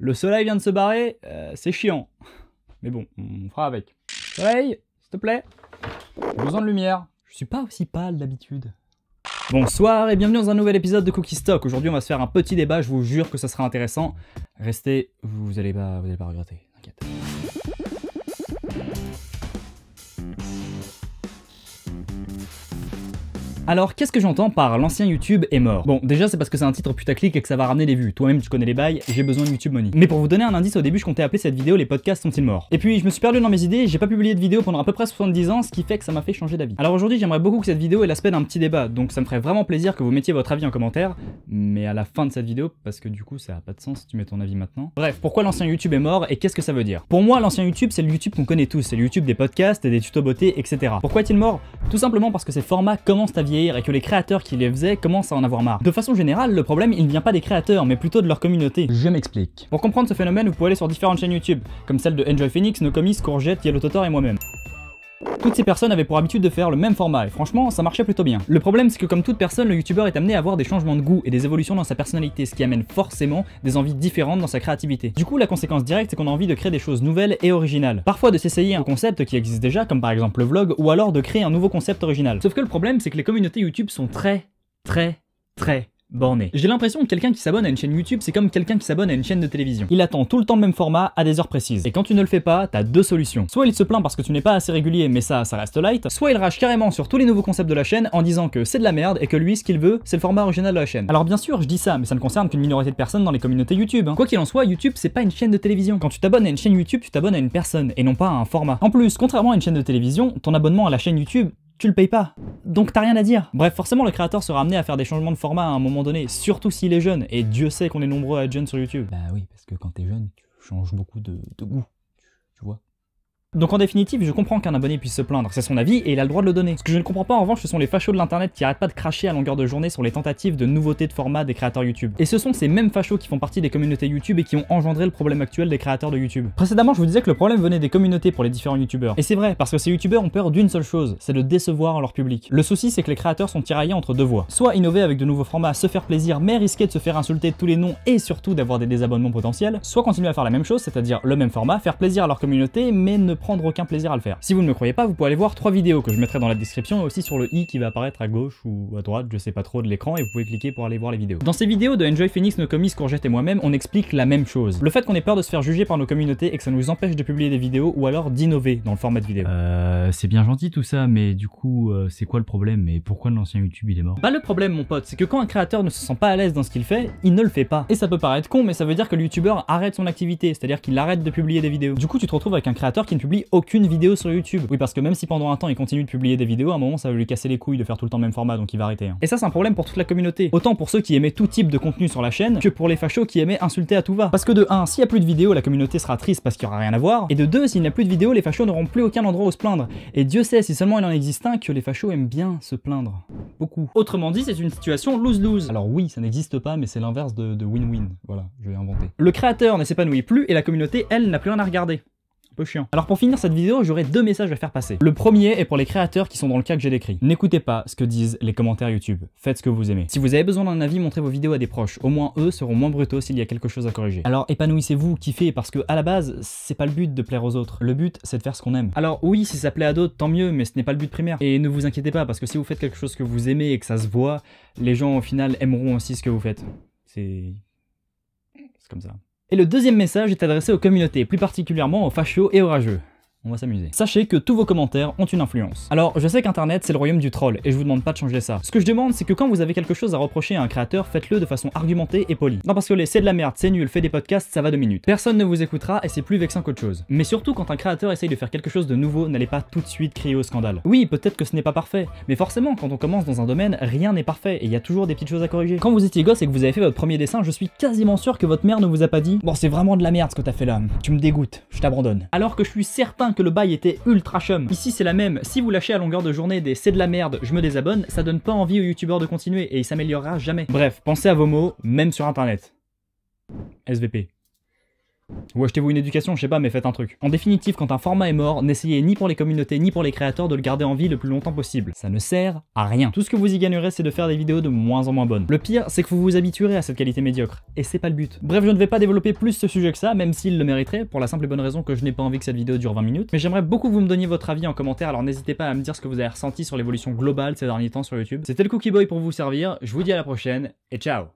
Le soleil vient de se barrer, euh, c'est chiant. Mais bon, on fera avec. Soleil, s'il te plaît. J'ai besoin de lumière. Je suis pas aussi pâle d'habitude. Bonsoir et bienvenue dans un nouvel épisode de Cookie Stock. Aujourd'hui, on va se faire un petit débat, je vous jure que ça sera intéressant. Restez, vous allez pas, vous pas regretter, t'inquiète. Alors, qu'est-ce que j'entends par l'ancien YouTube est mort Bon, déjà, c'est parce que c'est un titre putaclic et que ça va ramener les vues. Toi-même, tu connais les bails, j'ai besoin de YouTube Money. Mais pour vous donner un indice, au début, je comptais appeler cette vidéo Les podcasts sont-ils morts Et puis, je me suis perdu dans mes idées, j'ai pas publié de vidéo pendant à peu près 70 ans, ce qui fait que ça m'a fait changer d'avis. Alors aujourd'hui, j'aimerais beaucoup que cette vidéo ait l'aspect d'un petit débat, donc ça me ferait vraiment plaisir que vous mettiez votre avis en commentaire, mais à la fin de cette vidéo, parce que du coup, ça a pas de sens si tu mets ton avis maintenant. Bref, pourquoi l'ancien YouTube est mort et qu'est-ce que ça veut dire Pour moi, l'ancien YouTube, c'est le YouTube qu'on connaît tous, c'est le YouTube des podcasts des tutos beauté, etc. Pourquoi est-il mort Tout simplement parce que ces formats commencent et que les créateurs qui les faisaient commencent à en avoir marre. De façon générale, le problème il ne vient pas des créateurs, mais plutôt de leur communauté. Je m'explique. Pour comprendre ce phénomène, vous pouvez aller sur différentes chaînes YouTube, comme celle de Enjoy Phoenix, Nocomis, Courgette, Yellow Totor et moi-même. Toutes ces personnes avaient pour habitude de faire le même format et franchement ça marchait plutôt bien. Le problème c'est que comme toute personne, le youtubeur est amené à avoir des changements de goût et des évolutions dans sa personnalité, ce qui amène forcément des envies différentes dans sa créativité. Du coup la conséquence directe c'est qu'on a envie de créer des choses nouvelles et originales. Parfois de s'essayer un concept qui existe déjà comme par exemple le vlog ou alors de créer un nouveau concept original. Sauf que le problème c'est que les communautés YouTube sont très très très borné. J'ai l'impression que quelqu'un qui s'abonne à une chaîne YouTube, c'est comme quelqu'un qui s'abonne à une chaîne de télévision. Il attend tout le temps le même format à des heures précises. Et quand tu ne le fais pas, t'as deux solutions. Soit il se plaint parce que tu n'es pas assez régulier, mais ça, ça reste light. Soit il rage carrément sur tous les nouveaux concepts de la chaîne en disant que c'est de la merde et que lui, ce qu'il veut, c'est le format original de la chaîne. Alors bien sûr, je dis ça, mais ça ne concerne qu'une minorité de personnes dans les communautés YouTube. Hein. Quoi qu'il en soit, YouTube, c'est pas une chaîne de télévision. Quand tu t'abonnes à une chaîne YouTube, tu t'abonnes à une personne et non pas à un format. En plus, contrairement à une chaîne de télévision, ton abonnement à la chaîne YouTube, tu le payes pas. Donc t'as rien à dire. Bref, forcément, le créateur sera amené à faire des changements de format à un moment donné, surtout s'il est jeune, et Dieu sait qu'on est nombreux à être jeunes sur YouTube. Bah oui, parce que quand t'es jeune, tu changes beaucoup de, de goût, tu vois. Donc en définitive, je comprends qu'un abonné puisse se plaindre, c'est son avis et il a le droit de le donner. Ce que je ne comprends pas en revanche, ce sont les fachos de l'internet qui arrêtent pas de cracher à longueur de journée sur les tentatives de nouveautés de format des créateurs YouTube. Et ce sont ces mêmes fachos qui font partie des communautés YouTube et qui ont engendré le problème actuel des créateurs de YouTube. Précédemment, je vous disais que le problème venait des communautés pour les différents YouTubeurs. Et c'est vrai, parce que ces YouTubeurs ont peur d'une seule chose, c'est de décevoir leur public. Le souci, c'est que les créateurs sont tiraillés entre deux voies. Soit innover avec de nouveaux formats, se faire plaisir, mais risquer de se faire insulter tous les noms et surtout d'avoir des désabonnements potentiels, soit continuer à faire la même chose, c'est-à-dire le même format, faire plaisir à leur communauté, mais ne prendre aucun plaisir à le faire. Si vous ne me croyez pas, vous pouvez aller voir trois vidéos que je mettrai dans la description et aussi sur le i qui va apparaître à gauche ou à droite, je sais pas trop, de l'écran et vous pouvez cliquer pour aller voir les vidéos. Dans ces vidéos de Enjoy Phoenix, nos commis Courgette et moi-même, on explique la même chose. Le fait qu'on ait peur de se faire juger par nos communautés et que ça nous empêche de publier des vidéos ou alors d'innover dans le format de vidéo. Euh, c'est bien gentil tout ça, mais du coup, euh, c'est quoi le problème et pourquoi l'ancien YouTube il est mort Bah le problème mon pote, c'est que quand un créateur ne se sent pas à l'aise dans ce qu'il fait, il ne le fait pas. Et ça peut paraître con, mais ça veut dire que le youtubeur arrête son activité, c'est-à-dire qu'il arrête de publier des vidéos. Du coup, tu te retrouves avec un créateur qui ne aucune vidéo sur YouTube. Oui, parce que même si pendant un temps il continue de publier des vidéos, à un moment ça va lui casser les couilles de faire tout le temps le même format, donc il va arrêter. Hein. Et ça, c'est un problème pour toute la communauté. Autant pour ceux qui aimaient tout type de contenu sur la chaîne que pour les fachos qui aimaient insulter à tout va. Parce que de 1, s'il y a plus de vidéos, la communauté sera triste parce qu'il n'y aura rien à voir. Et de 2, s'il n'y a plus de vidéos, les fachos n'auront plus aucun endroit où se plaindre. Et Dieu sait, si seulement il en existe un, que les fachos aiment bien se plaindre. Beaucoup. Autrement dit, c'est une situation lose-lose. Alors oui, ça n'existe pas, mais c'est l'inverse de win-win. Voilà, je vais inventer. Le créateur ne s'épanouit plus et la communauté, elle, n'a plus rien à regarder chiant. Alors pour finir cette vidéo, j'aurais deux messages à faire passer. Le premier est pour les créateurs qui sont dans le cas que j'ai décrit. N'écoutez pas ce que disent les commentaires YouTube. Faites ce que vous aimez. Si vous avez besoin d'un avis, montrez vos vidéos à des proches. Au moins eux seront moins brutaux s'il y a quelque chose à corriger. Alors épanouissez-vous, kiffez, parce que à la base, c'est pas le but de plaire aux autres. Le but, c'est de faire ce qu'on aime. Alors oui, si ça plaît à d'autres, tant mieux, mais ce n'est pas le but primaire. Et ne vous inquiétez pas, parce que si vous faites quelque chose que vous aimez et que ça se voit, les gens au final aimeront aussi ce que vous faites. C'est... C'est comme ça. Et le deuxième message est adressé aux communautés, plus particulièrement aux fachos et aux rageux. On va s'amuser. Sachez que tous vos commentaires ont une influence. Alors, je sais qu'Internet, c'est le royaume du troll, et je vous demande pas de changer ça. Ce que je demande, c'est que quand vous avez quelque chose à reprocher à un créateur, faites-le de façon argumentée et polie. Non, parce que les c'est de la merde, c'est nul, fait des podcasts, ça va deux minutes. Personne ne vous écoutera et c'est plus vexant qu'autre chose. Mais surtout, quand un créateur essaye de faire quelque chose de nouveau, n'allez pas tout de suite crier au scandale. Oui, peut-être que ce n'est pas parfait, mais forcément, quand on commence dans un domaine, rien n'est parfait et il y a toujours des petites choses à corriger. Quand vous étiez gosse et que vous avez fait votre premier dessin, je suis quasiment sûr que votre mère ne vous a pas dit Bon, c'est vraiment de la merde ce que t'as fait là, tu me dégoûtes, je t'abandonne. Alors que je suis certain que le bail était ultra chum. Ici, c'est la même. Si vous lâchez à longueur de journée des c'est de la merde, je me désabonne, ça donne pas envie aux youtubeurs de continuer et il s'améliorera jamais. Bref, pensez à vos mots, même sur internet. SVP. Ou achetez-vous une éducation, je sais pas, mais faites un truc. En définitive, quand un format est mort, n'essayez ni pour les communautés ni pour les créateurs de le garder en vie le plus longtemps possible. Ça ne sert à rien. Tout ce que vous y gagnerez, c'est de faire des vidéos de moins en moins bonnes. Le pire, c'est que vous vous habituerez à cette qualité médiocre. Et c'est pas le but. Bref, je ne vais pas développer plus ce sujet que ça, même s'il le mériterait, pour la simple et bonne raison que je n'ai pas envie que cette vidéo dure 20 minutes. Mais j'aimerais beaucoup que vous me donniez votre avis en commentaire, alors n'hésitez pas à me dire ce que vous avez ressenti sur l'évolution globale ces derniers temps sur YouTube. C'était le Cookie Boy pour vous servir, je vous dis à la prochaine, et ciao